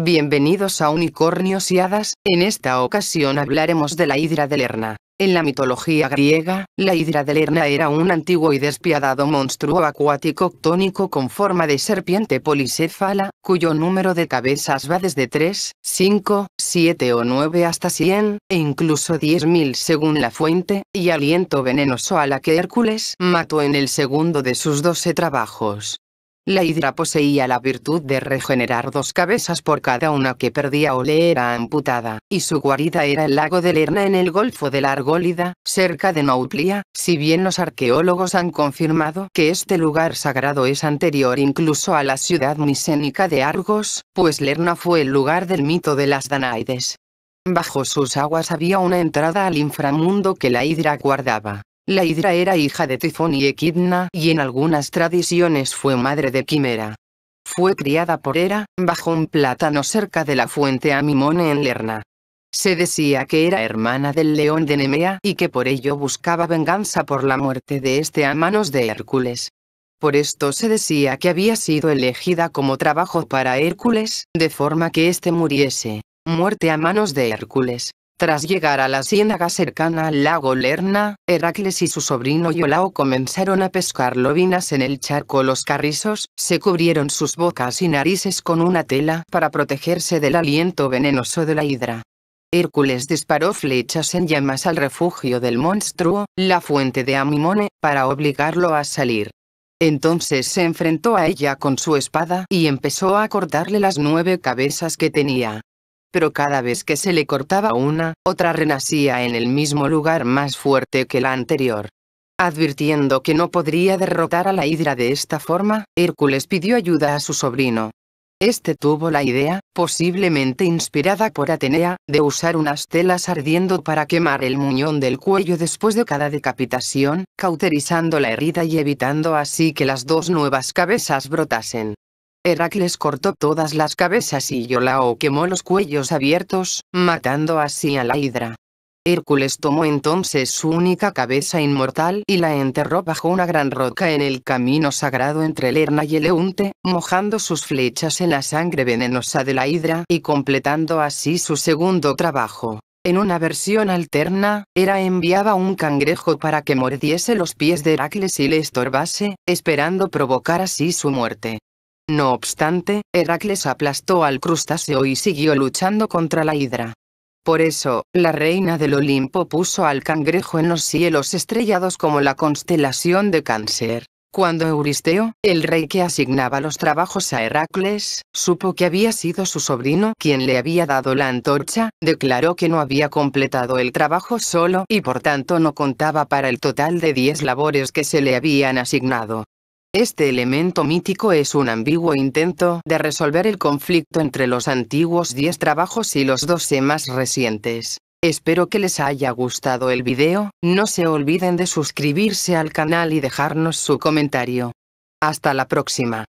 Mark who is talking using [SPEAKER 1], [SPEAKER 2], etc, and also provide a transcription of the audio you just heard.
[SPEAKER 1] Bienvenidos a Unicornios y Hadas, en esta ocasión hablaremos de la Hidra de Lerna. En la mitología griega, la Hidra de Lerna era un antiguo y despiadado monstruo acuático octónico con forma de serpiente policéfala, cuyo número de cabezas va desde 3, 5, 7 o 9 hasta 100, e incluso 10.000 según la fuente, y aliento venenoso a la que Hércules mató en el segundo de sus 12 trabajos. La hidra poseía la virtud de regenerar dos cabezas por cada una que perdía o le era amputada, y su guarida era el lago de Lerna en el Golfo de la Argólida, cerca de Nauplia, si bien los arqueólogos han confirmado que este lugar sagrado es anterior incluso a la ciudad misénica de Argos, pues Lerna fue el lugar del mito de las Danaides. Bajo sus aguas había una entrada al inframundo que la hidra guardaba. La Hidra era hija de Tifón y Equidna y en algunas tradiciones fue madre de Quimera. Fue criada por Hera, bajo un plátano cerca de la fuente Amimone en Lerna. Se decía que era hermana del león de Nemea y que por ello buscaba venganza por la muerte de este a manos de Hércules. Por esto se decía que había sido elegida como trabajo para Hércules, de forma que éste muriese, muerte a manos de Hércules. Tras llegar a la ciénaga cercana al lago Lerna, Heracles y su sobrino Yolao comenzaron a pescar lobinas en el charco. Los carrizos se cubrieron sus bocas y narices con una tela para protegerse del aliento venenoso de la hidra. Hércules disparó flechas en llamas al refugio del monstruo, la fuente de Amimone, para obligarlo a salir. Entonces se enfrentó a ella con su espada y empezó a cortarle las nueve cabezas que tenía pero cada vez que se le cortaba una, otra renacía en el mismo lugar más fuerte que la anterior. Advirtiendo que no podría derrotar a la hidra de esta forma, Hércules pidió ayuda a su sobrino. Este tuvo la idea, posiblemente inspirada por Atenea, de usar unas telas ardiendo para quemar el muñón del cuello después de cada decapitación, cauterizando la herida y evitando así que las dos nuevas cabezas brotasen. Heracles cortó todas las cabezas y Yolao quemó los cuellos abiertos, matando así a la hidra. Hércules tomó entonces su única cabeza inmortal y la enterró bajo una gran roca en el camino sagrado entre Lerna y Eleunte, mojando sus flechas en la sangre venenosa de la hidra y completando así su segundo trabajo. En una versión alterna, Hera enviaba un cangrejo para que mordiese los pies de Heracles y le estorbase, esperando provocar así su muerte. No obstante, Heracles aplastó al crustáceo y siguió luchando contra la hidra. Por eso, la reina del Olimpo puso al cangrejo en los cielos estrellados como la constelación de cáncer. Cuando Euristeo, el rey que asignaba los trabajos a Heracles, supo que había sido su sobrino quien le había dado la antorcha, declaró que no había completado el trabajo solo y por tanto no contaba para el total de diez labores que se le habían asignado. Este elemento mítico es un ambiguo intento de resolver el conflicto entre los antiguos 10 trabajos y los 12 más recientes. Espero que les haya gustado el video, no se olviden de suscribirse al canal y dejarnos su comentario. Hasta la próxima.